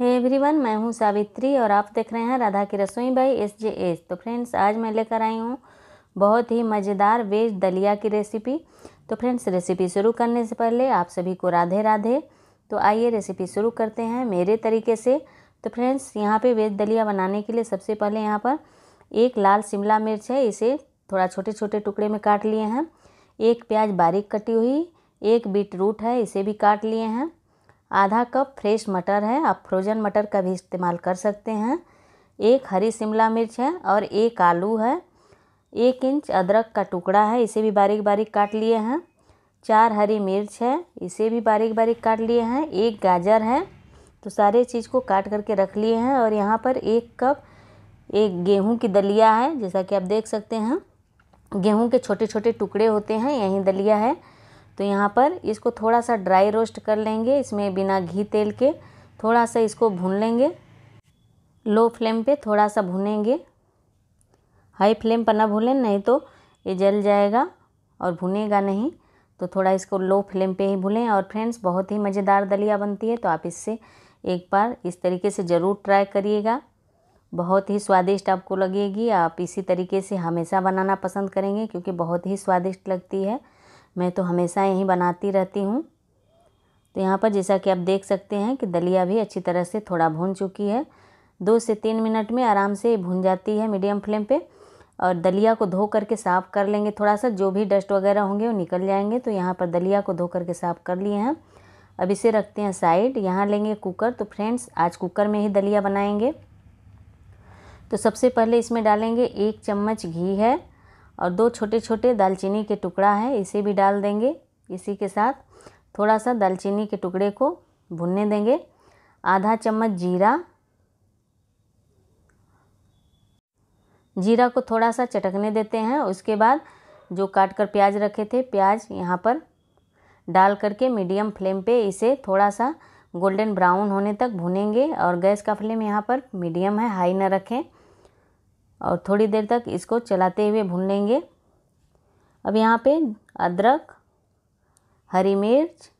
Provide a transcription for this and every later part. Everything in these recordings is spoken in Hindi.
हे एवरी एवरीवन मैं हूँ सावित्री और आप देख रहे हैं राधा की रसोई बाई एस जे एस तो फ्रेंड्स आज मैं लेकर आई हूँ बहुत ही मज़ेदार वेज दलिया की रेसिपी तो फ्रेंड्स रेसिपी शुरू करने से पहले आप सभी को राधे राधे तो आइए रेसिपी शुरू करते हैं मेरे तरीके से तो फ्रेंड्स यहाँ पे वेज दलिया बनाने के लिए सबसे पहले यहाँ पर एक लाल शिमला मिर्च है इसे थोड़ा छोटे छोटे टुकड़े में काट लिए हैं एक प्याज बारीक कटी हुई एक बीट रूट है इसे भी काट लिए हैं आधा कप फ्रेश मटर है आप फ्रोज़न मटर का भी इस्तेमाल कर सकते हैं एक हरी शिमला मिर्च है और एक आलू है एक इंच अदरक का टुकड़ा है इसे भी बारीक बारीक काट लिए हैं चार हरी मिर्च है इसे भी बारीक बारीक काट लिए हैं एक गाजर है तो सारे चीज़ को काट करके रख लिए हैं और यहाँ पर एक कप एक गेहूं की दलिया है जैसा कि आप देख सकते हैं गेहूं के छोटे छोटे टुकड़े होते हैं यही दलिया है तो यहाँ पर इसको थोड़ा सा ड्राई रोस्ट कर लेंगे इसमें बिना घी तेल के थोड़ा सा इसको भून लेंगे लो फ्लेम पे थोड़ा सा भुनेंगे हाई फ्लेम पर ना भूलें नहीं तो ये जल जाएगा और भुनेगा नहीं तो थोड़ा इसको लो फ्लेम पे ही भूलें और फ्रेंड्स बहुत ही मज़ेदार दलिया बनती है तो आप इससे एक बार इस तरीके से ज़रूर ट्राई करिएगा बहुत ही स्वादिष्ट आपको लगेगी आप इसी तरीके से हमेशा बनाना पसंद करेंगे क्योंकि बहुत ही स्वादिष्ट लगती है मैं तो हमेशा यहीं बनाती रहती हूँ तो यहाँ पर जैसा कि आप देख सकते हैं कि दलिया भी अच्छी तरह से थोड़ा भून चुकी है दो से तीन मिनट में आराम से भून जाती है मीडियम फ्लेम पे और दलिया को धो करके साफ़ कर लेंगे थोड़ा सा जो भी डस्ट वगैरह होंगे वो निकल जाएंगे तो यहाँ पर दलिया को धो करके साफ़ कर लिए हैं अब इसे रखते हैं साइड यहाँ लेंगे कुकर तो फ्रेंड्स आज कुकर में ही दलिया बनाएंगे तो सबसे पहले इसमें डालेंगे एक चम्मच घी है और दो छोटे छोटे दालचीनी के टुकड़ा है इसे भी डाल देंगे इसी के साथ थोड़ा सा दालचीनी के टुकड़े को भुनने देंगे आधा चम्मच जीरा जीरा को थोड़ा सा चटकने देते हैं उसके बाद जो काट कर प्याज रखे थे प्याज यहाँ पर डाल करके मीडियम फ्लेम पे इसे थोड़ा सा गोल्डन ब्राउन होने तक भुनेंगे और गैस का फ्लेम यहाँ पर मीडियम है हाई ना रखें और थोड़ी देर तक इसको चलाते हुए भून लेंगे अब यहाँ पे अदरक हरी मिर्च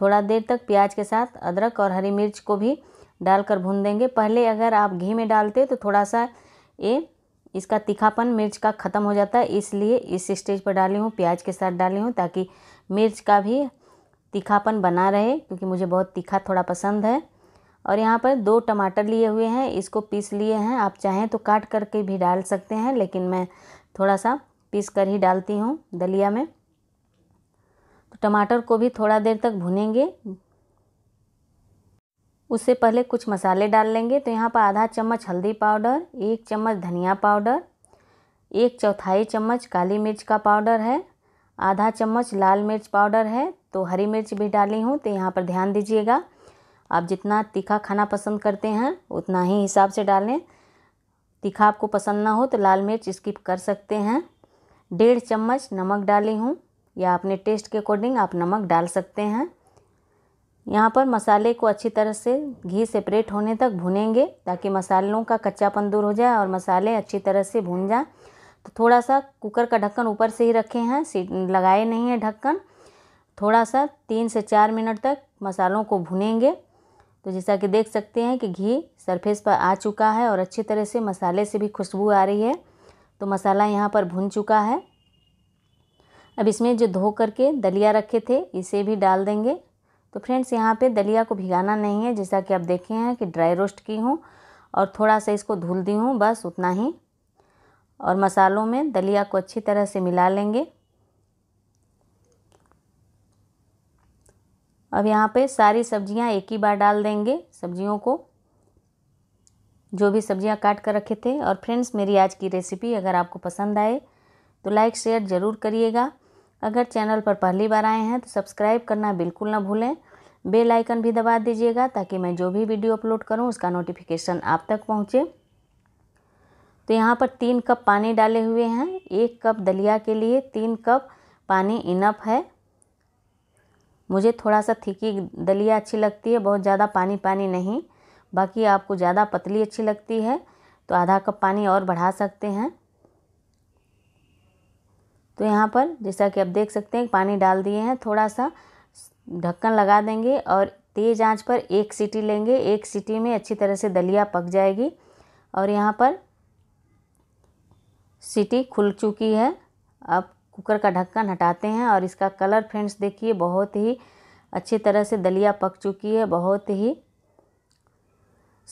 थोड़ा देर तक प्याज के साथ अदरक और हरी मिर्च को भी डालकर भून देंगे पहले अगर आप घी में डालते तो थोड़ा सा ये इसका तीखापन मिर्च का ख़त्म हो जाता है इसलिए इस स्टेज पर डाली हूँ प्याज के साथ डाली हूँ ताकि मिर्च का भी तीखापन बना रहे क्योंकि मुझे बहुत तीखा थोड़ा पसंद है और यहाँ पर दो टमाटर लिए हुए हैं इसको पीस लिए हैं आप चाहें तो काट करके भी डाल सकते हैं लेकिन मैं थोड़ा सा पीस कर ही डालती हूँ दलिया में तो टमाटर को भी थोड़ा देर तक भुनेंगे उससे पहले कुछ मसाले डाल लेंगे तो यहाँ पर आधा चम्मच हल्दी पाउडर एक चम्मच धनिया पाउडर एक चौथाई चम्मच काली मिर्च का पाउडर है आधा चम्मच लाल मिर्च पाउडर है तो हरी मिर्च भी डाली हूँ तो यहाँ पर ध्यान दीजिएगा आप जितना तीखा खाना पसंद करते हैं उतना ही हिसाब से डालें तीखा आपको पसंद ना हो तो लाल मिर्च स्किप कर सकते हैं डेढ़ चम्मच नमक डाली हूँ या अपने टेस्ट के अकॉर्डिंग आप नमक डाल सकते हैं यहाँ पर मसाले को अच्छी तरह से घी सेपरेट होने तक भुनेंगे ताकि मसालों का कच्चापन दूर हो जाए और मसाले अच्छी तरह से भून जाएँ तो थोड़ा सा कुकर का ढक्कन ऊपर से ही रखे हैं सीट लगाए नहीं है ढक्कन थोड़ा सा तीन से चार मिनट तक मसालों को भुनेंगे तो जैसा कि देख सकते हैं कि घी सरफेस पर आ चुका है और अच्छी तरह से मसाले से भी खुशबू आ रही है तो मसाला यहाँ पर भुन चुका है अब इसमें जो धो करके दलिया रखे थे इसे भी डाल देंगे तो फ्रेंड्स यहाँ पे दलिया को भिगाना नहीं है जैसा कि आप देखे हैं कि ड्राई रोस्ट की हूँ और थोड़ा सा इसको धुल दी हूँ बस उतना ही और मसालों में दलिया को अच्छी तरह से मिला लेंगे अब यहाँ पे सारी सब्जियाँ एक ही बार डाल देंगे सब्जियों को जो भी सब्जियाँ काट कर रखे थे और फ्रेंड्स मेरी आज की रेसिपी अगर आपको पसंद आए तो लाइक शेयर ज़रूर करिएगा अगर चैनल पर पहली बार आए हैं तो सब्सक्राइब करना बिल्कुल ना भूलें बेल आइकन भी दबा दीजिएगा ताकि मैं जो भी वीडियो अपलोड करूं उसका नोटिफिकेशन आप तक पहुंचे तो यहाँ पर तीन कप पानी डाले हुए हैं एक कप दलिया के लिए तीन कप पानी इनफ है मुझे थोड़ा सा थिकी दलिया अच्छी लगती है बहुत ज़्यादा पानी पानी नहीं बाकी आपको ज़्यादा पतली अच्छी लगती है तो आधा कप पानी और बढ़ा सकते हैं तो यहाँ पर जैसा कि आप देख सकते हैं पानी डाल दिए हैं थोड़ा सा ढक्कन लगा देंगे और तेज़ आंच पर एक सीटी लेंगे एक सीटी में अच्छी तरह से दलिया पक जाएगी और यहाँ पर सीटी खुल चुकी है अब कुकर का ढक्कन हटाते हैं और इसका कलर फ्रेंड्स देखिए बहुत ही अच्छी तरह से दलिया पक चुकी है बहुत ही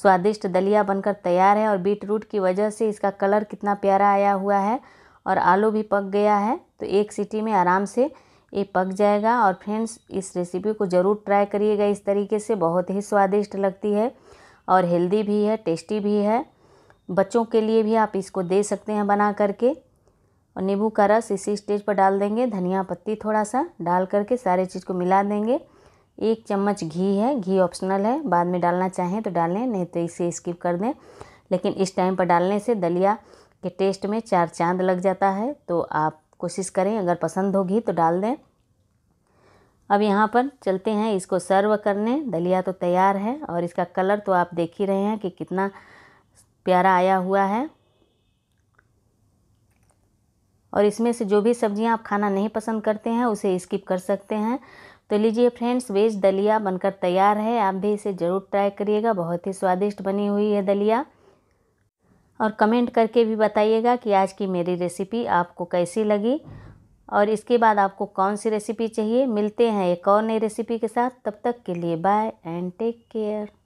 स्वादिष्ट दलिया बनकर तैयार है और बीट रूट की वजह से इसका कलर कितना प्यारा आया हुआ है और आलू भी पक गया है तो एक सीटी में आराम से ये पक जाएगा और फ्रेंड्स इस रेसिपी को ज़रूर ट्राई करिएगा इस तरीके से बहुत ही स्वादिष्ट लगती है और हेल्दी भी है टेस्टी भी है बच्चों के लिए भी आप इसको दे सकते हैं बना करके और नींबू का रस इसी स्टेज पर डाल देंगे धनिया पत्ती थोड़ा सा डाल करके सारे चीज़ को मिला देंगे एक चम्मच घी है घी ऑप्शनल है बाद में डालना चाहें तो डालें नहीं तो इसे स्किप कर दें लेकिन इस टाइम पर डालने से दलिया के टेस्ट में चार चांद लग जाता है तो आप कोशिश करें अगर पसंद होगी तो डाल दें अब यहाँ पर चलते हैं इसको सर्व करने दलिया तो तैयार है और इसका कलर तो आप देख ही रहे हैं कि कितना प्यारा आया हुआ है और इसमें से जो भी सब्जियां आप खाना नहीं पसंद करते हैं उसे स्किप कर सकते हैं तो लीजिए फ्रेंड्स वेज दलिया बनकर तैयार है आप भी इसे ज़रूर ट्राई करिएगा बहुत ही स्वादिष्ट बनी हुई है दलिया और कमेंट करके भी बताइएगा कि आज की मेरी रेसिपी आपको कैसी लगी और इसके बाद आपको कौन सी रेसिपी चाहिए मिलते हैं एक और नई रेसिपी के साथ तब तक के लिए बाय एंड टेक केयर